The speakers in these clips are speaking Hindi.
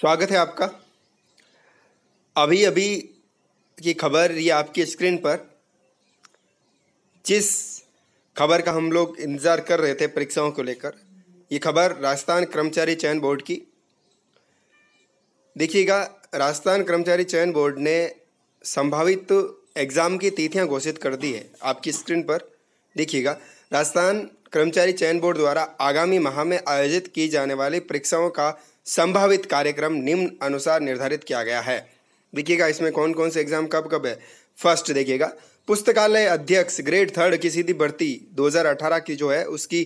स्वागत है आपका अभी अभी की खबर ये आपकी स्क्रीन पर जिस खबर का हम लोग इंतज़ार कर रहे थे परीक्षाओं को लेकर ये खबर राजस्थान कर्मचारी चयन बोर्ड की देखिएगा राजस्थान कर्मचारी चयन बोर्ड ने संभावित एग्ज़ाम की तिथियां घोषित कर दी है आपकी स्क्रीन पर देखिएगा राजस्थान कर्मचारी चयन बोर्ड द्वारा आगामी माह में आयोजित की जाने वाली परीक्षाओं का संभावित कार्यक्रम निम्न अनुसार निर्धारित किया गया है देखिएगा इसमें कौन कौन से एग्जाम कब कब है फर्स्ट देखिएगा पुस्तकालय अध्यक्ष ग्रेड थर्ड की सीधी भर्ती 2018 की जो है उसकी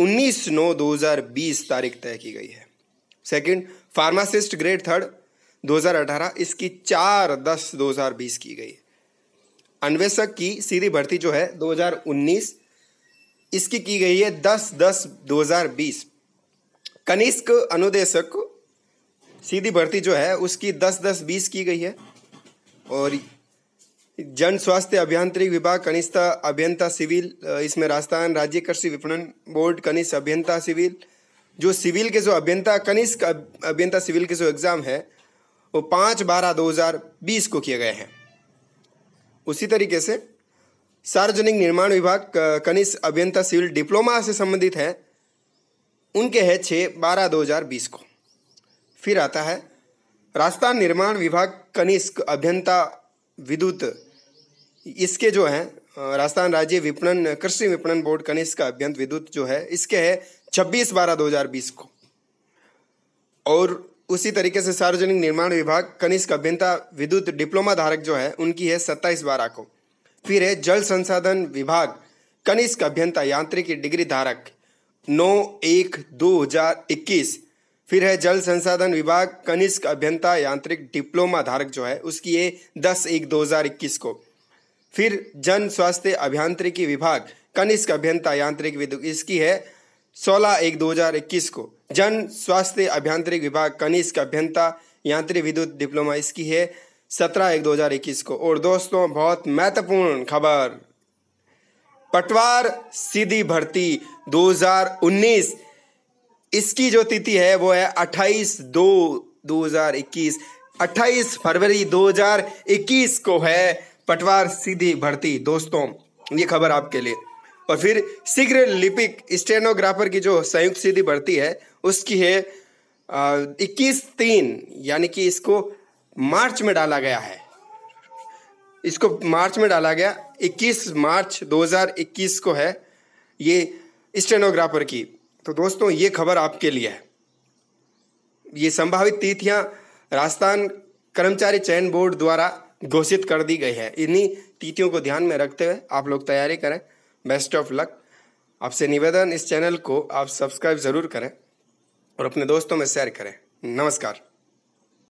19 नौ 2020 तारीख तय की गई है सेकंड फार्मासिस्ट ग्रेड थर्ड 2018 इसकी 4 दस 2020 की गई अन्वेषक की सीधी भर्ती जो है 2019 इसकी की गई है 10 दस 2020 कनिष्क अनुदेशक सीधी भर्ती जो है उसकी दस दस बीस की गई है और जन स्वास्थ्य अभियांत्रिक विभाग कनिष्ठा अभियंता सिविल इसमें राजस्थान राज्य कृषि विपणन बोर्ड कनिष्ठ अभियंता सिविल जो सिविल के जो अभियंता कनिष्क अभियंता सिविल के जो एग्ज़ाम है वो पाँच बारह दो हज़ार बीस को किए गए हैं उसी तरीके से सार्वजनिक निर्माण विभाग कनिष्ठ अभियंता सिविल डिप्लोमा से संबंधित है उनके है छः बारह दो हज़ार बीस को फिर आता है रास्ता निर्माण विभाग कनिष्क अभियंता विद्युत इसके जो हैं राजस्थान राज्य विपणन कृषि विपणन बोर्ड कनिष्क अभियंत विद्युत जो है इसके है छब्बीस बारह दो हज़ार बीस को और उसी तरीके से सार्वजनिक निर्माण विभाग कनिष्क अभियंता विद्युत डिप्लोमा धारक जो है उनकी है सत्ताईस बारह को फिर है जल संसाधन विभाग कनिष्क अभियंता यांत्रिकी डिग्री धारक नौ एक दो हजार इक्कीस फिर है जल संसाधन विभाग कनिष्क अभियंता यांत्रिक डिप्लोमा धारक जो है उसकी ये दस एक दो हजार इक्कीस को फिर जन स्वास्थ्य अभियांत्रिकी विभाग कनिष्क अभियंता यांत्रिक विद्युत इसकी है सोलह एक दो हजार इक्कीस को जन स्वास्थ्य अभियांत्रिक विभाग कनिष्क अभियंता यांत्रिक विद्युत डिप्लोमा इसकी है सत्रह एक दो हजार इक्कीस को और दोस्तों बहुत महत्वपूर्ण खबर पटवार सीधी भर्ती 2019 इसकी जो तिथि है वो है 28 दो 2021 28 फरवरी 2021 को है पटवार सीधी भर्ती दोस्तों ये खबर आपके लिए और फिर शीघ्र लिपिक स्टेनोग्राफर की जो संयुक्त सीधी भर्ती है उसकी है इक्कीस तीन यानी कि इसको मार्च में डाला गया है इसको मार्च में डाला गया 21 मार्च 2021 को है ये स्टेनोग्राफर की तो दोस्तों ये खबर आपके लिए है ये संभावित तिथियां राजस्थान कर्मचारी चयन बोर्ड द्वारा घोषित कर दी गई है इन्हीं तिथियों को ध्यान में रखते हुए आप लोग तैयारी करें बेस्ट ऑफ लक आपसे निवेदन इस चैनल को आप सब्सक्राइब ज़रूर करें और अपने दोस्तों में शेयर करें नमस्कार